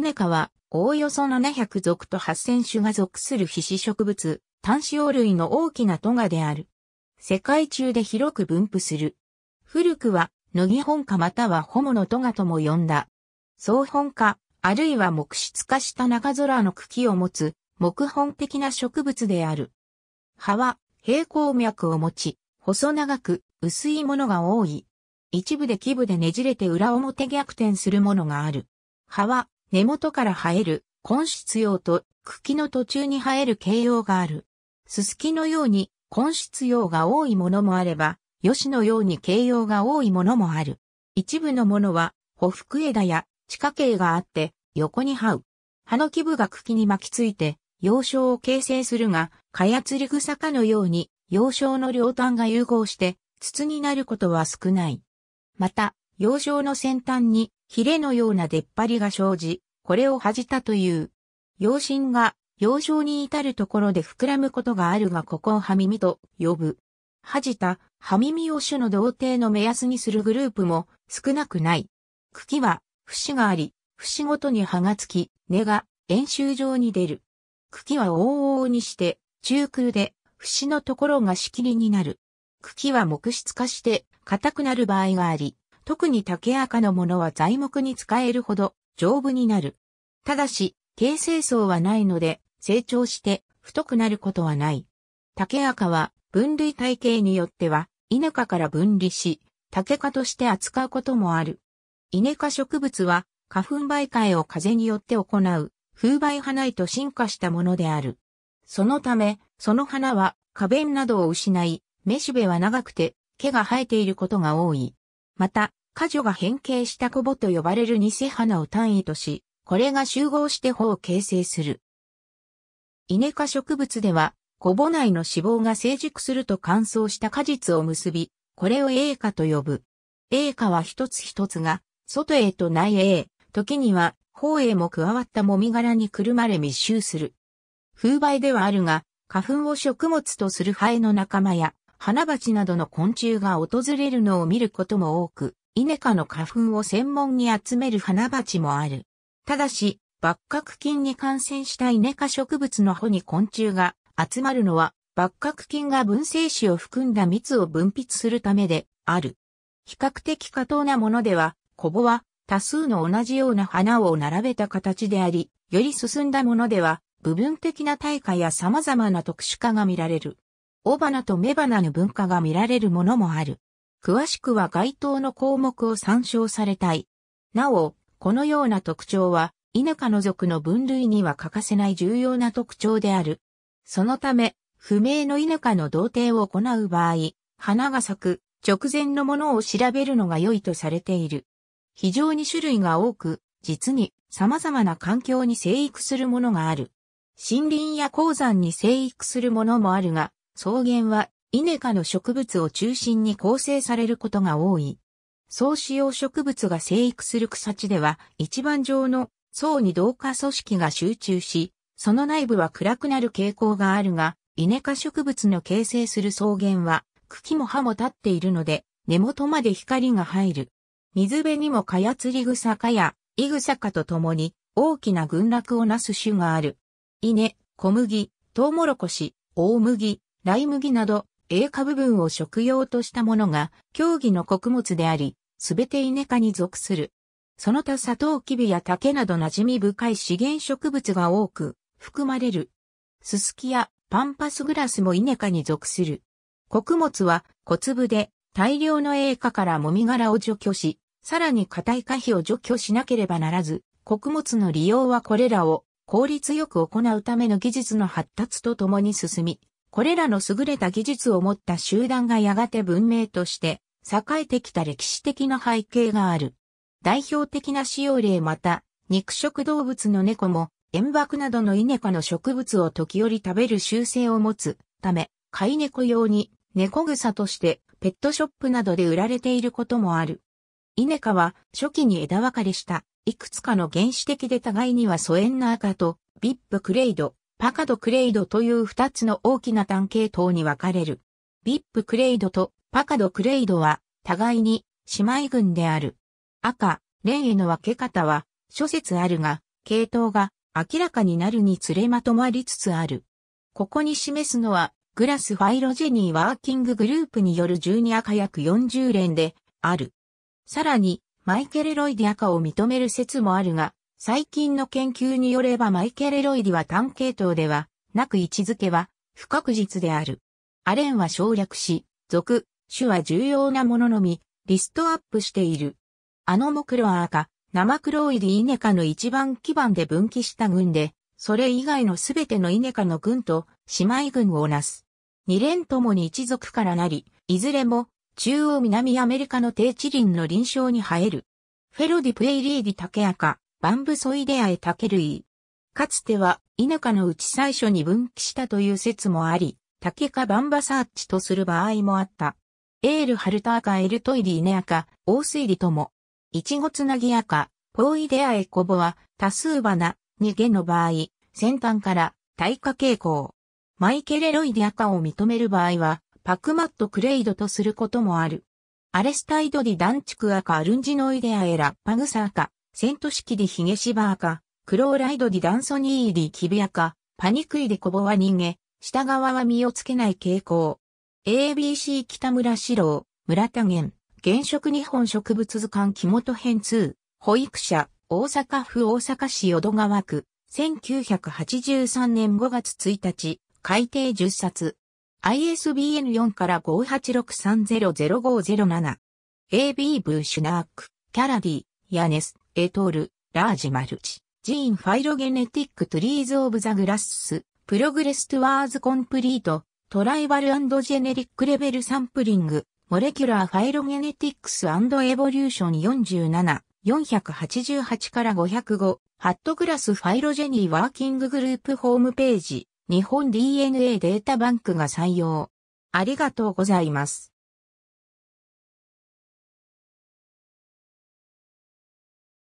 稲科は、おおよそ700属と8000種が属する皮脂植物、単子葉類の大きなトガである。世界中で広く分布する。古くは、野木本科またはホモのトガとも呼んだ。総本科、あるいは木質化した中空の茎を持つ、木本的な植物である。葉は、平行脈を持ち、細長く、薄いものが多い。一部で基部でねじれて裏表逆転するものがある。葉は根元から生える根室用と茎の途中に生える形容がある。すすきのように根室用が多いものもあれば、吉のように形容が多いものもある。一部のものは、ほふ枝や地下茎があって、横に這う。葉の基部が茎に巻きついて、幼少を形成するが、かやつり草かのように、幼少の両端が融合して、筒になることは少ない。また、幼少の先端に、ヒレのような出っ張りが生じ、これを恥じたという。養心が、幼少に至るところで膨らむことがあるがここをはみみと呼ぶ。恥じた、はみみを種の童貞の目安にするグループも少なくない。茎は、節があり、節ごとに葉がつき、根が円周状に出る。茎は往々にして、中空で、節のところがしきりになる。茎は木質化して、硬くなる場合があり、特に竹赤のものは材木に使えるほど、丈夫になる。ただし、形成層はないので、成長して太くなることはない。竹赤は分類体系によっては、稲ネ科から分離し、竹科として扱うこともある。稲ネ科植物は花粉媒介を風によって行う風媒花へと進化したものである。そのため、その花は花弁などを失い、雌しべは長くて毛が生えていることが多い。また、花女が変形したコボと呼ばれる偽花を単位とし、これが集合して穂を形成する。イネ科植物では、コボ内の脂肪が成熟すると乾燥した果実を結び、これを栄花と呼ぶ。栄花は一つ一つが、外へと内へ、時には、方へも加わったもみ殻にくるまれ密集する。風媒ではあるが、花粉を食物とするハエの仲間や、花鉢などの昆虫が訪れるのを見ることも多く、イネ科の花粉を専門に集める花鉢もある。ただし、バッ角菌に感染したイネ科植物の穂に昆虫が集まるのは、バッ角菌が分生子を含んだ蜜を分泌するためである。比較的過当なものでは、コボは多数の同じような花を並べた形であり、より進んだものでは、部分的な対価や様々な特殊化が見られる。雄花と雌花の分化が見られるものもある。詳しくは該当の項目を参照されたい。なお、このような特徴は、イヌ科の属の分類には欠かせない重要な特徴である。そのため、不明のイヌ科の同定を行う場合、花が咲く直前のものを調べるのが良いとされている。非常に種類が多く、実に様々な環境に生育するものがある。森林や鉱山に生育するものもあるが、草原はイネ科の植物を中心に構成されることが多い。総使用植物が生育する草地では、一番上の層に同化組織が集中し、その内部は暗くなる傾向があるが、イネ科植物の形成する草原は、茎も葉も立っているので、根元まで光が入る。水辺にもカヤツリグサカやイグサカと共に大きな群落をなす種がある。稲、小麦、トウモロコシ、大麦、ライ麦など英化部分を食用としたものが、競技の穀物であり、すべて稲科に属する。その他サトウキビや竹など馴染み深い資源植物が多く含まれる。ススキやパンパスグラスも稲科に属する。穀物は小粒で大量の栄化からもみ殻を除去し、さらに硬い化肥を除去しなければならず、穀物の利用はこれらを効率よく行うための技術の発達とともに進み、これらの優れた技術を持った集団がやがて文明として栄えてきた歴史的な背景がある。代表的な使用例また、肉食動物の猫も、塩爆などのイネ科の植物を時折食べる習性を持つため、飼い猫用に猫草としてペットショップなどで売られていることもある。イネ科は初期に枝分かれしたいくつかの原始的で互いには疎遠な赤とビップクレイド、パカド・クレイドという二つの大きな単系統に分かれる。ビップ・クレイドとパカド・クレイドは互いに姉妹群である。赤、レンへの分け方は諸説あるが、系統が明らかになるにつれまとまりつつある。ここに示すのは、グラスファイロジェニーワーキンググループによる12赤約40連である。さらに、マイケル・ロイディ赤を認める説もあるが、最近の研究によればマイケレロイディは単系統では、なく位置づけは、不確実である。アレンは省略し、属、種は重要なもののみ、リストアップしている。アノモクロアーカ、ナマクロイディイネカの一番基盤で分岐した群で、それ以外のすべてのイネカの群と姉妹群をなす。二連ともに一族からなり、いずれも中央南アメリカの低地林の臨床に生える。フェロディプエイリーディタケアカ、バンブソイデアエタケ類。かつては、田舎のうち最初に分岐したという説もあり、竹かバンバサーチとする場合もあった。エールハルターかエルトイディネアか、大イ理とも。イチゴつなぎアか、ポーイデアエコボは、多数花、逃げの場合、先端から、対価傾向。マイケレロイデアカを認める場合は、パクマットクレイドとすることもある。アレスタイドディダンチクアカアルンジノイデアエラパグサーカ、セント式でヒゲシバーか、クローライドディダンソニーディキビアか、パニクイデコボは逃げ、下側は身をつけない傾向。ABC 北村史郎、村田源、現職日本植物図鑑木本編2、保育者、大阪府大阪市淀川区、1983年5月1日、改定10冊。ISBN 4から586300507。AB ブーシュナーク、キャラディ、ヤネス。エトール、ラージマルチ、ジーンファイロゲネティックトゥリーズオブザグラッス、プログレストワーズコンプリート、トライバルジェネリックレベルサンプリング、モレキュラーファイロゲネティックスエボリューション47、488から505、ハットグラスファイロジェニーワーキンググループホームページ、日本 DNA データバンクが採用。ありがとうございます。